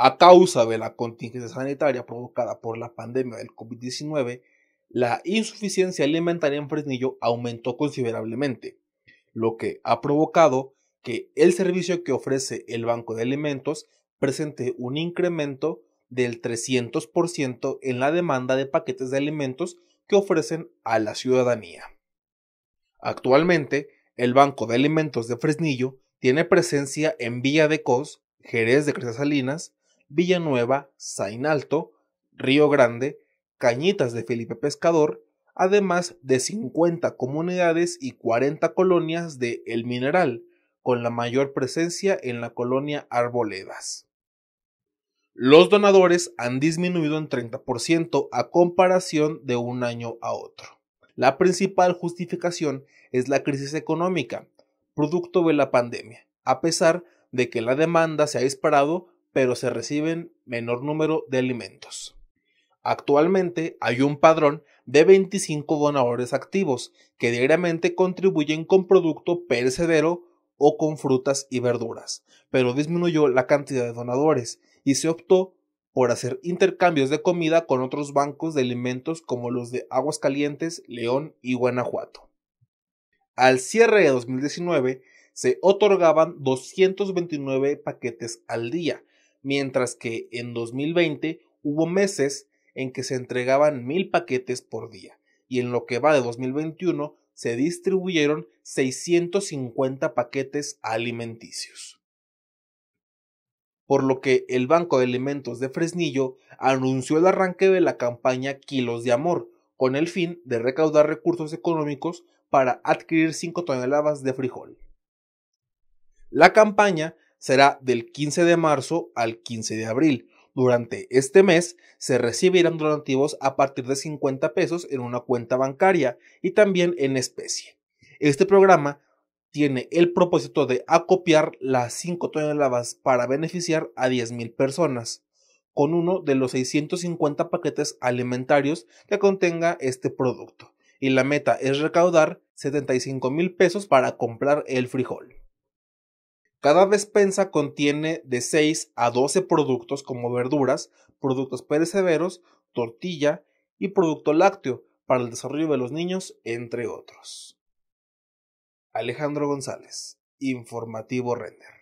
A causa de la contingencia sanitaria provocada por la pandemia del COVID-19, la insuficiencia alimentaria en Fresnillo aumentó considerablemente, lo que ha provocado que el servicio que ofrece el Banco de Alimentos presente un incremento del 300% en la demanda de paquetes de alimentos que ofrecen a la ciudadanía. Actualmente, el Banco de Alimentos de Fresnillo tiene presencia en Villa de Cos, Jerez de Salinas, Villanueva, Sainalto, Río Grande, Cañitas de Felipe Pescador, además de 50 comunidades y 40 colonias de El Mineral, con la mayor presencia en la colonia Arboledas. Los donadores han disminuido en 30% a comparación de un año a otro. La principal justificación es la crisis económica, producto de la pandemia, a pesar de que la demanda se ha disparado pero se reciben menor número de alimentos. Actualmente hay un padrón de 25 donadores activos que diariamente contribuyen con producto perecedero o con frutas y verduras, pero disminuyó la cantidad de donadores y se optó por hacer intercambios de comida con otros bancos de alimentos como los de Aguascalientes, León y Guanajuato. Al cierre de 2019 se otorgaban 229 paquetes al día, mientras que en 2020 hubo meses en que se entregaban mil paquetes por día y en lo que va de 2021 se distribuyeron 650 paquetes alimenticios. Por lo que el Banco de Alimentos de Fresnillo anunció el arranque de la campaña Kilos de Amor, con el fin de recaudar recursos económicos para adquirir 5 toneladas de frijol. La campaña será del 15 de marzo al 15 de abril. Durante este mes se recibirán donativos a partir de 50 pesos en una cuenta bancaria y también en especie. Este programa tiene el propósito de acopiar las 5 toneladas para beneficiar a 10.000 personas, con uno de los 650 paquetes alimentarios que contenga este producto. Y la meta es recaudar 75.000 mil pesos para comprar el frijol. Cada despensa contiene de 6 a 12 productos como verduras, productos perecederos, tortilla y producto lácteo para el desarrollo de los niños, entre otros. Alejandro González, Informativo Render.